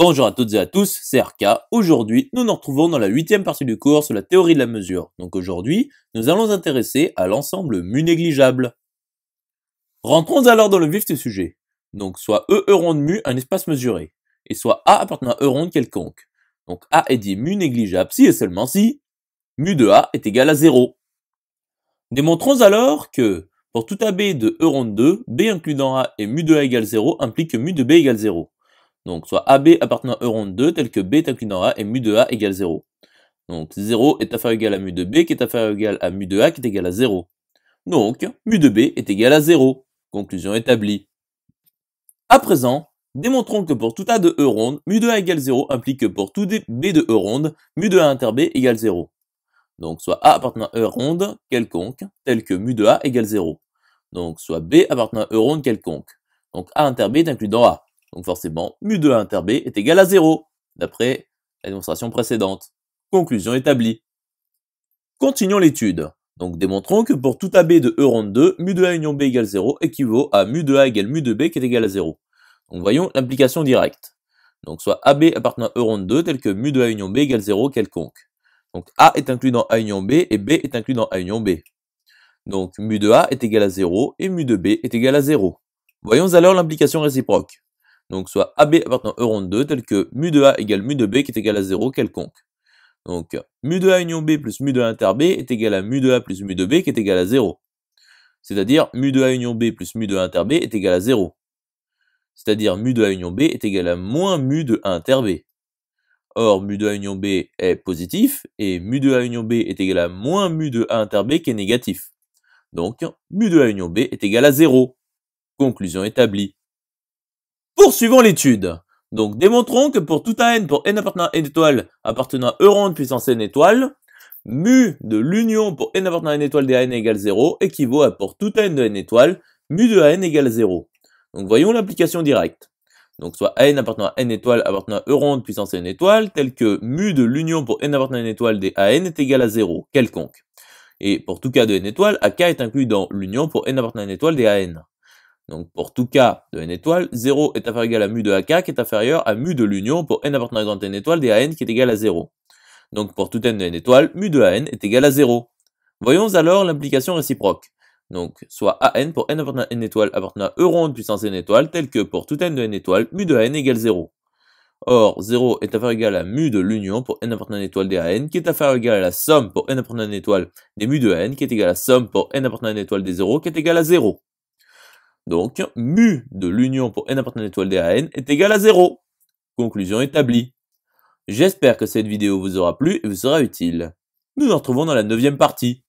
Bonjour à toutes et à tous, c'est RK. Aujourd'hui, nous nous retrouvons dans la huitième partie du cours sur la théorie de la mesure. Donc aujourd'hui, nous allons nous intéresser à l'ensemble mu négligeable. Rentrons alors dans le vif du sujet. Donc soit E, E ronde mu, un espace mesuré, et soit A appartenant à E ronde quelconque. Donc A est dit mu négligeable si et seulement si mu de A est égal à 0. Démontrons alors que pour tout AB de E ronde 2, B inclus dans A et mu de A égale 0 implique que mu de B égale 0. Donc, soit AB appartenant à E 2 tel que B est inclus dans A et mu de A égale 0. Donc 0 est inférieur égal à mu de B qui est inférieur égal à mu de A qui est égal à 0. Donc mu de B est égal à 0. Conclusion établie. À présent, démontrons que pour tout A de E ronde, mu de A égale 0 implique que pour tout B de E ronde, mu de A inter B égale 0. Donc soit A appartenant à E ronde quelconque, tel que mu de A égale 0. Donc soit B appartenant à E ronde quelconque. Donc A inter B est inclus dans A. Donc forcément, mu A inter b est égal à 0, d'après la démonstration précédente. Conclusion établie. Continuons l'étude. Donc démontrons que pour tout AB de E ronde 2, mu2A union B égale 0 équivaut à mu de a égale mu2B qui est égal à 0. Donc voyons l'implication directe. Donc soit AB appartenant à E ronde 2 tel que mu2A union B égale 0 quelconque. Donc A est inclus dans A union B et B est inclus dans A union B. Donc mu de a est égal à 0 et mu de b est égal à 0. Voyons alors l'implication réciproque donc soit AB appartenant E ronde 2, tel que mu de A égale mu de B qui est égal à 0 quelconque. Donc mu de A union B plus mu de A inter B est égal à mu de A plus mu de B qui est égal à 0. C'est-à-dire mu de A union B plus mu de A inter B est égal à 0. C'est-à-dire mu de A union B est égal à moins mu de A inter B. Or, mu de A union B est positif, et mu de A union B est égal à moins mu de A inter B qui est négatif. Donc, mu de A union B est égal à 0. Conclusion établie. Poursuivons l'étude. Donc démontrons que pour tout n pour n appartenant à N étoile appartenant à euron de puissance n étoile, mu de l'union pour n appartenant à N étoile des n égale 0 équivaut à pour tout n de n étoile, mu de n égale 0. Donc voyons l'application directe. Donc soit n appartenant à n étoile appartenant à euron de puissance n étoile, tel que mu de l'union pour n appartenant à N étoile des an est égal à 0, quelconque. Et pour tout cas de n étoile, k est inclus dans l'union pour n appartenant à N étoile des an. Donc pour tout k de n étoile, 0 est inférieur égal à mu de AK qui est inférieur à mu de l'union pour n appartenant à n étoile des AN qui est égal à 0. Donc pour tout n de n étoiles, mu de AN est égal à 0. Voyons alors l'implication réciproque. Donc soit AN pour n appartenant à n étoile appartenant à euron de puissance n étoile tel que pour tout n de n étoile, mu de n égale 0. Or, 0 est inférieur égal à mu de l'union pour n appartenant à n étoiles des AN qui est inférieur égal à la somme pour n appartenant à n étoile des mu de n qui est égal à la somme pour n appartenant à n étoile des 0 qui est égal à 0. Donc, mu de l'union pour n appartenant à l'étoile n est égal à 0. Conclusion établie. J'espère que cette vidéo vous aura plu et vous sera utile. Nous nous retrouvons dans la neuvième partie.